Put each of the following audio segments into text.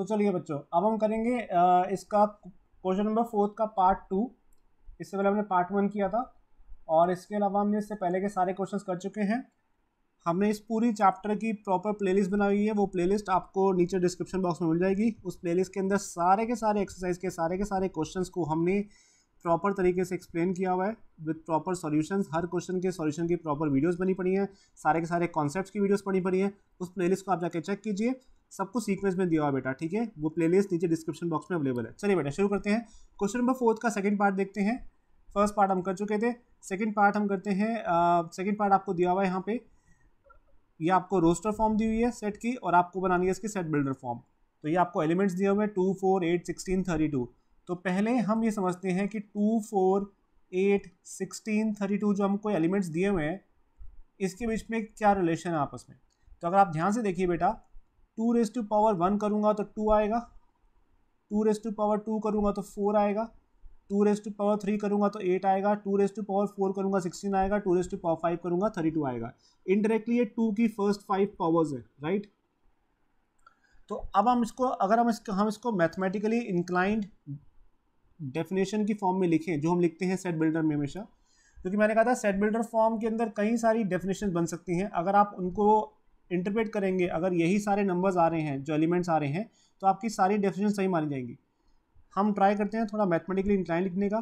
तो चलिए बच्चों अब हम करेंगे इसका क्वेश्चन नंबर फोर्थ का पार्ट टू इससे पहले हमने पार्ट वन किया था और इसके अलावा हमने इससे पहले के सारे क्वेश्चंस कर चुके हैं हमने इस पूरी चैप्टर की प्रॉपर प्लेलिस्ट बनाई हुई है वो प्लेलिस्ट आपको नीचे डिस्क्रिप्शन बॉक्स में मिल जाएगी उस प्लेलिस्ट के अंदर सारे के सारे एक्सरसाइज के सारे के सारे क्वेश्चंस को हमने प्रॉपर तरीके से एक्सप्लेन किया हुआ है विद प्रॉपर सॉल्यूशंस हर क्वेश्चन के सॉल्यूशन की प्रॉपर वीडियोस बनी पड़ी हैं सारे के सारे कॉन्सेप्ट्स की वीडियोस बनी पड़ी हैं उस प्लेलिस्ट को आप जाके चेक कीजिए सब कुछ सीक्वेंस में दिया हुआ बेटा ठीक है वो प्लेलिस्ट नीचे डिस्क्रिप्शन बॉक्स में अवेलेबल है चलिए बेटा शुरू करते हैं क्वेश्चन नंबर फोर्थ का सेकेंड पार्ट देखते हैं फर्स्ट पार्ट हम कर चुके थे सेकेंड पार्ट हम करते हैं सेकेंड पार्ट आपको दिया हुआ है यहाँ पे ये आपको रोस्टर फॉर्म दी हुई है सेट की और आपको बनानी है इसकी सेट बिल्डर फॉर्म तो ये आपको एलिमेंट्स दिए हुए हैं two four eight sixteen thirty two तो पहले हम ये समझते हैं कि two four eight sixteen thirty two जो हमको एलिमेंट्स दिए हुए हैं इसके बीच में क्या रिलेशन है आपस में तो अगर आप ध्यान से देखिए बेटा two raise to power one करूँगा तो टू आएगा two raise to power two करूँगा तो फोर आएगा two raise to power three करूँगा तो एट आएगा two raise to power four करूँगा सिक्सटीन आएगा two raise to power five करूँगा थर्टी टू आएगा इनडायरेक्टली ये टू की फर्स्ट फाइव पावर्स है राइट तो अब हम इसको अगर हम इसको हम इसको मैथमेटिकली इंक्लाइंड डेफिनेशन की फॉर्म में लिखें जो हम लिखते हैं सेट बिल्डर में हमेशा क्योंकि मैंने कहा था सेट बिल्डर फॉर्म के अंदर कई सारी डेफिनेशन बन सकती हैं अगर आप उनको इंटरप्रेट करेंगे अगर यही सारे नंबर्स आ रहे हैं जो एलिमेंट्स आ रहे हैं तो आपकी सारी डेफिनेशन सही मानी जाएंगी हम ट्राई करते हैं थोड़ा मैथमेटिकली इंक्लाइन लिखने का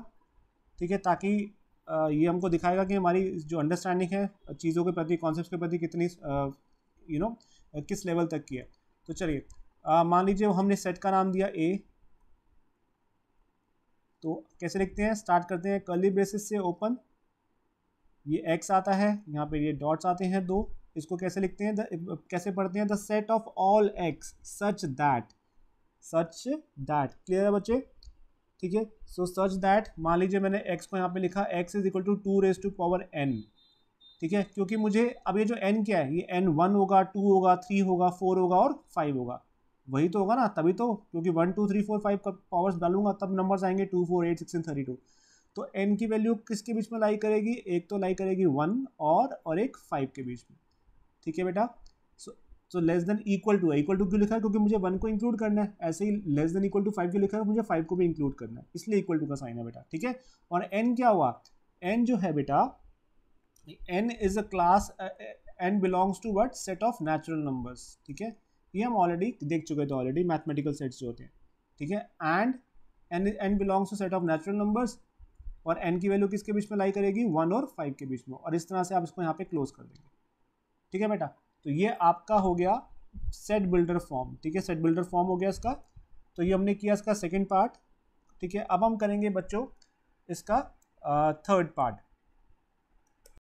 ठीक है ताकि ये हमको दिखाएगा कि हमारी जो अंडरस्टैंडिंग है चीज़ों के प्रति कॉन्सेप्ट के प्रति कितनी यू नो किस लेवल तक की है तो चलिए मान लीजिए हमने सेट का नाम दिया ए तो कैसे लिखते हैं स्टार्ट करते हैं कर्ली बेसिस से ओपन ये एक्स आता है यहाँ पे ये डॉट्स आते हैं दो इसको कैसे लिखते हैं द, कैसे पढ़ते हैं the set of all X such that such that clear है बच्चे ठीक है सो सच दैट मान लीजिए मैंने एक्स को यहाँ पे लिखा X is equal to two raise to power N ठीक है क्योंकि मुझे अब ये जो एन क्या है ये एन वन होगा टू होगा थ्री होगा फोर होगा और फाइव होगा वही तो होगा ना तभी तो क्योंकि one two three four five का पावर्स डालूंगा तब नंबर्स आएंगे two four eight and thirty two तो एन की वैल्यू किसके बीच में लाई करेगी एक तो लाई करेगी वन और और एक फाइव के बीच में ठीक है बेटा so so less than equal to है इक्वल टू क्यों लिखा है क्योंकि मुझे वन को इंक्लूड करना है ऐसे ही less than equal to five क्यों लिखा है मुझे फाइव को भी इंक्लूड करना है इसलिए इक्वल टू का साइन है बेटा ठीक है और एन क्या हुआ एन जो है बेटा n is a class n belongs to what set of natural numbers ठीक है ये हम ऑलरेडी देख चुके थे ऑलरेडी मैथमेटिकल सेट्स जो होते हैं ठीक है and n n belongs to set of natural numbers और एन की वैल्यू किसके बीच में लाई करेगी वन और फाइव के बीच में और इस तरह से आप इसको यहाँ पे क्लोज कर देंगे ठीक है बेटा तो ये आपका हो गया सेट बिल्डर फॉर्म ठीक है सेट बिल्डर फॉर्म हो गया इसका तो ये हमने किया इसका सेकेंड पार्ट ठीक है अब हम करेंगे बच्चों इसका थर्ड पार्ट